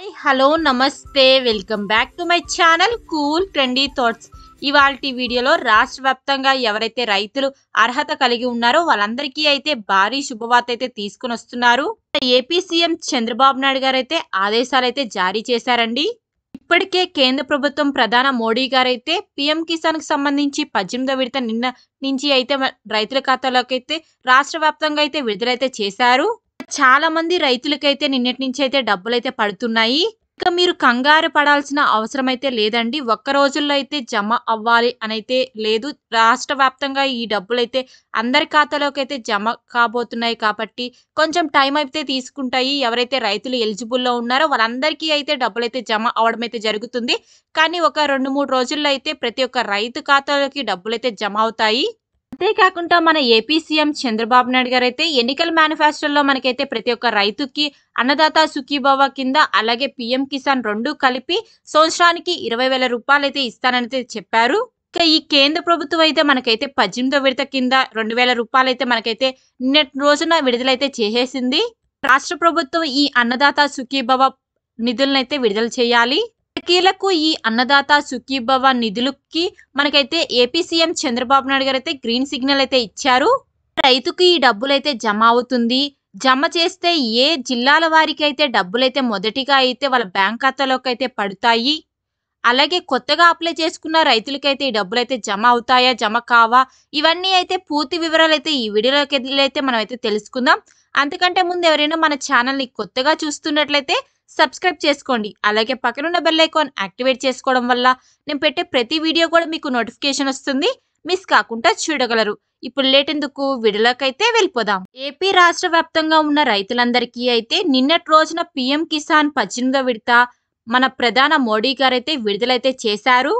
hi hello నమస్తే welcome back to my channel cool trendy thoughts ఇవాళ వీడియోలో రాష్ట్ర వ్యాప్తంగా ఎవరైతే రైతులు అర్హత కలిగి ఉన్నారో వాళ్ళందరికీ అయితే భారీ శుభవార్త అయితే తీసుకుని వస్తున్నారు ఏపీ సీఎం చంద్రబాబు నాయుడు గారు అయితే ఆదేశాలు అయితే జారీ చేశారండి ఇప్పటికే కేంద్ర ప్రభుత్వం ప్రధాన మోడీ గారు పిఎం పీఎం కిసాన్కి సంబంధించి పద్దెనిమిదో విడత నిన్న నుంచి అయితే రైతుల ఖాతాలోకి అయితే రాష్ట్ర వ్యాప్తంగా అయితే విడుదలైతే చేశారు చాలామంది రైతులకైతే నిన్నటి నుంచి అయితే డబ్బులైతే పడుతున్నాయి ఇక మీరు కంగారు పడాల్సిన అవసరం అయితే లేదండి ఒక్క రోజుల్లో అయితే జమ అవ్వాలి అనైతే లేదు రాష్ట్ర వ్యాప్తంగా ఈ డబ్బులు అయితే అందరి ఖాతాలోకి అయితే జమ కాబోతున్నాయి కాబట్టి కొంచెం టైం అయితే తీసుకుంటాయి ఎవరైతే రైతులు ఎలిజిబుల్లో ఉన్నారో వాళ్ళందరికీ అయితే డబ్బులు అయితే జమ అవడం అయితే జరుగుతుంది కానీ ఒక రెండు మూడు రోజుల్లో అయితే ప్రతి ఒక్క రైతు ఖాతాలోకి డబ్బులు అయితే జమ అవుతాయి అంతేకాకుండా మన ఏపీ సీఎం చంద్రబాబు నాయుడు గారు అయితే ఎన్నికల మేనిఫెస్టోలో మనకైతే ప్రతి ఒక్క రైతుకి అన్నదాత సుఖీభావ కింద అలాగే పిఎం కిసాన్ రెండు కలిపి సంవత్సరానికి ఇరవై వేల రూపాయలు అయితే ఇస్తానని చెప్పారు ఇక ఈ కేంద్ర ప్రభుత్వం అయితే మనకైతే పద్దెనిమిదో విడత కింద రెండు వేల రూపాయలు అయితే మనకైతే నిన్నటి రోజున విడుదలైతే చేసేసింది రాష్ట్ర ప్రభుత్వం ఈ అన్నదాత సుఖీభవ నిధులనైతే విడుదల చేయాలి కీలకు ఈ అన్నదాత సుఖీభవ నిధులకి మనకైతే ఏపీ సీఎం చంద్రబాబు నాయుడు గారు అయితే గ్రీన్ సిగ్నల్ అయితే ఇచ్చారు రైతుకి ఈ డబ్బులైతే జమ అవుతుంది జమ చేస్తే ఏ జిల్లాల వారికి అయితే డబ్బులైతే మొదటిగా అయితే వాళ్ళ బ్యాంక్ ఖాతాలోకి అయితే పడతాయి అలాగే కొత్తగా అప్లై చేసుకున్న రైతులకైతే ఈ డబ్బులు అయితే జమ అవుతాయా జమ కావా ఇవన్నీ అయితే పూర్తి వివరాలు అయితే ఈ వీడియోలోకి అయితే మనం అయితే తెలుసుకుందాం అంతకంటే ముందు ఎవరైనా మన ఛానల్ని కొత్తగా చూస్తున్నట్లయితే సబ్స్క్రైబ్ చేసుకోండి అలాగే పక్కనున్న బెల్లైకాన్ యాక్టివేట్ చేసుకోవడం వల్ల నేను పెట్టే ప్రతి వీడియో కూడా మీకు నోటిఫికేషన్ వస్తుంది మిస్ కాకుండా చూడగలరు ఇప్పుడు లేటెందుకు విడులకైతే వెళ్ళిపోదాం ఏపీ రాష్ట్ర వ్యాప్తంగా ఉన్న రైతులందరికీ అయితే నిన్నటి రోజున పీఎం కిసాన్ పద్దెనిమిదో విడత మన ప్రధాన మోడీ గారైతే విడుదలైతే చేశారు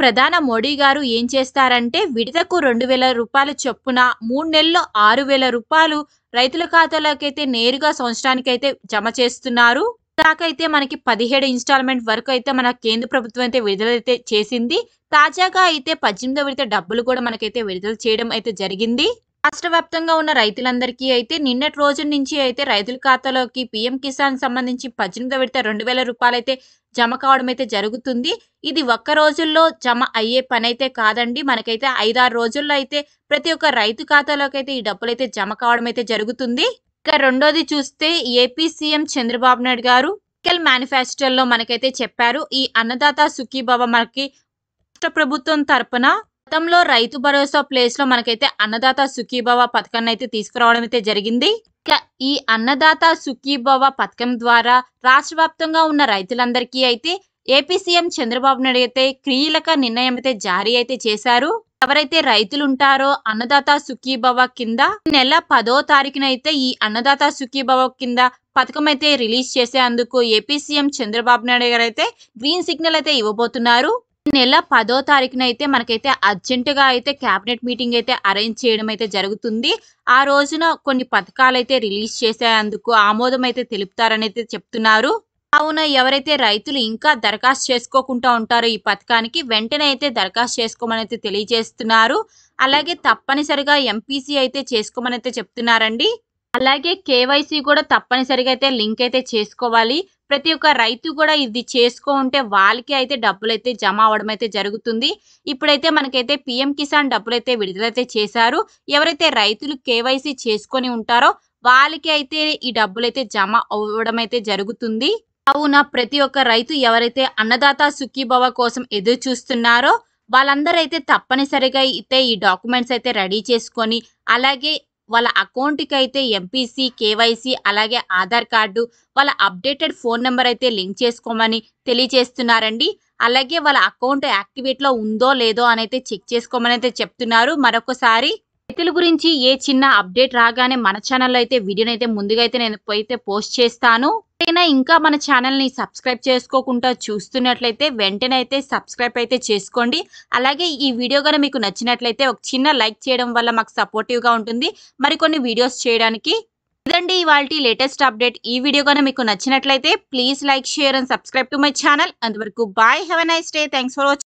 ప్రధాన మోడీ గారు ఏం చేస్తారంటే విడతకు రెండు వేల రూపాయల చొప్పున మూడు నెలల్లో ఆరు వేల రూపాయలు రైతుల ఖాతాలోకైతే నేరుగా సంవత్సరానికి అయితే జమ చేస్తున్నారు దాకా అయితే మనకి పదిహేడు ఇన్స్టాల్మెంట్ వరకు అయితే మన కేంద్ర ప్రభుత్వం అయితే విడుదలైతే చేసింది తాజాగా అయితే పద్దెనిమిదో విడత డబ్బులు కూడా మనకైతే విడుదల చేయడం అయితే జరిగింది రాష్ట్ర వ్యాప్తంగా ఉన్న రైతులందరికీ అయితే నిన్నటి రోజు నుంచి అయితే రైతుల ఖాతాలోకి పీఎం కిసాన్ సంబంధించి పద్దెనిమిది విడత రెండు వేల రూపాయలు అయితే జమ కావడం అయితే జరుగుతుంది ఇది ఒక్క రోజుల్లో జమ అయ్యే పని అయితే కాదండి మనకైతే ఐదారు రోజుల్లో అయితే ప్రతి ఒక్క రైతు ఖాతాలోకి అయితే ఈ డబ్బులు అయితే జమ కావడం అయితే జరుగుతుంది ఇక రెండోది చూస్తే ఏపీ సీఎం చంద్రబాబు నాయుడు గారు కెల్ మేనిఫెస్టోలో మనకైతే చెప్పారు ఈ అన్నదాత సుఖీభావ మనకి రాష్ట్ర ప్రభుత్వం తరపున గతంలో రైతు భరోసా ప్లేస్ లో మనకైతే అన్నదాత సుఖీభవ పథకాన్ని అయితే తీసుకురావడం అయితే జరిగింది ఈ అన్నదాత సుఖీభవ పథకం ద్వారా రాష్ట్ర వ్యాప్తంగా ఉన్న రైతులందరికీ అయితే ఏపీ సీఎం చంద్రబాబు నాయుడు అయితే క్రియలక నిర్ణయం అయితే జారీ అయితే చేశారు ఎవరైతే రైతులు ఉంటారో అన్నదాత సుఖీభవ కింద నెల పదో తారీఖున అయితే ఈ అన్నదాత సుఖీభవ కింద పథకం అయితే రిలీజ్ చేసేందుకు ఏపీ సీఎం చంద్రబాబు నాయుడు గారు అయితే గ్రీన్ సిగ్నల్ అయితే ఇవ్వబోతున్నారు నెల పదో తారీఖున అయితే మనకైతే అర్జెంటుగా అయితే క్యాబినెట్ మీటింగ్ అయితే అరేంజ్ చేయడం అయితే జరుగుతుంది ఆ రోజున కొన్ని పథకాలు అయితే రిలీజ్ చేసేందుకు ఆమోదం అయితే తెలుపుతారని అయితే చెప్తున్నారు కావున ఎవరైతే రైతులు ఇంకా దరఖాస్తు చేసుకోకుండా ఉంటారో ఈ పథకానికి వెంటనే అయితే దరఖాస్తు చేసుకోమని అయితే తెలియజేస్తున్నారు అలాగే తప్పనిసరిగా ఎంపీసీ అయితే చేసుకోమని అయితే చెప్తున్నారండి అలాగే కేవైసీ కూడా తప్పనిసరిగా అయితే లింక్ అయితే చేసుకోవాలి ప్రతి ఒక్క రైతు కూడా ఇది చేసుకో ఉంటే వాళ్ళకి అయితే డబ్బులు అయితే జమ అవడం అయితే జరుగుతుంది ఇప్పుడైతే మనకైతే పిఎం కిసాన్ డబ్బులు అయితే విడుదలైతే చేశారు ఎవరైతే రైతులు కేవైసీ చేసుకొని ఉంటారో వాళ్ళకి అయితే ఈ డబ్బులు అయితే జమ అవ్వడం అయితే జరుగుతుంది కావున ప్రతి ఒక్క రైతు ఎవరైతే అన్నదాత సుఖీభవ కోసం ఎదురు చూస్తున్నారో వాళ్ళందరైతే తప్పనిసరిగా అయితే ఈ డాక్యుమెంట్స్ అయితే రెడీ చేసుకొని అలాగే వాళ్ళ అకౌంట్కి అయితే ఎంపీసీ కేవైసీ అలాగే ఆధార్ కార్డు వాళ్ళ అప్డేటెడ్ ఫోన్ నెంబర్ అయితే లింక్ చేసుకోమని తెలియజేస్తున్నారండి అలాగే వాళ్ళ అకౌంట్ యాక్టివేట్లో ఉందో లేదో అని అయితే చెక్ చేసుకోమని అయితే చెప్తున్నారు మరొకసారి రైతుల గురించి ఏ చిన్న అప్డేట్ రాగానే మన ఛానల్లో అయితే వీడియోని అయితే ముందుగా అయితే నేను అయితే పోస్ట్ చేస్తాను అయినా ఇంకా మన ఛానల్ని సబ్స్క్రైబ్ చేసుకోకుండా చూస్తున్నట్లయితే వెంటనే అయితే సబ్స్క్రైబ్ అయితే చేసుకోండి అలాగే ఈ వీడియో కనుక మీకు నచ్చినట్లయితే ఒక చిన్న లైక్ చేయడం వల్ల మాకు సపోర్టివ్గా ఉంటుంది మరికొన్ని వీడియోస్ చేయడానికి ఇదండి ఇవాళ లేటెస్ట్ అప్డేట్ ఈ వీడియో కనుక మీకు నచ్చినట్లయితే please like share and subscribe to my channel అంతవరకు bye have a nice day thanks for watching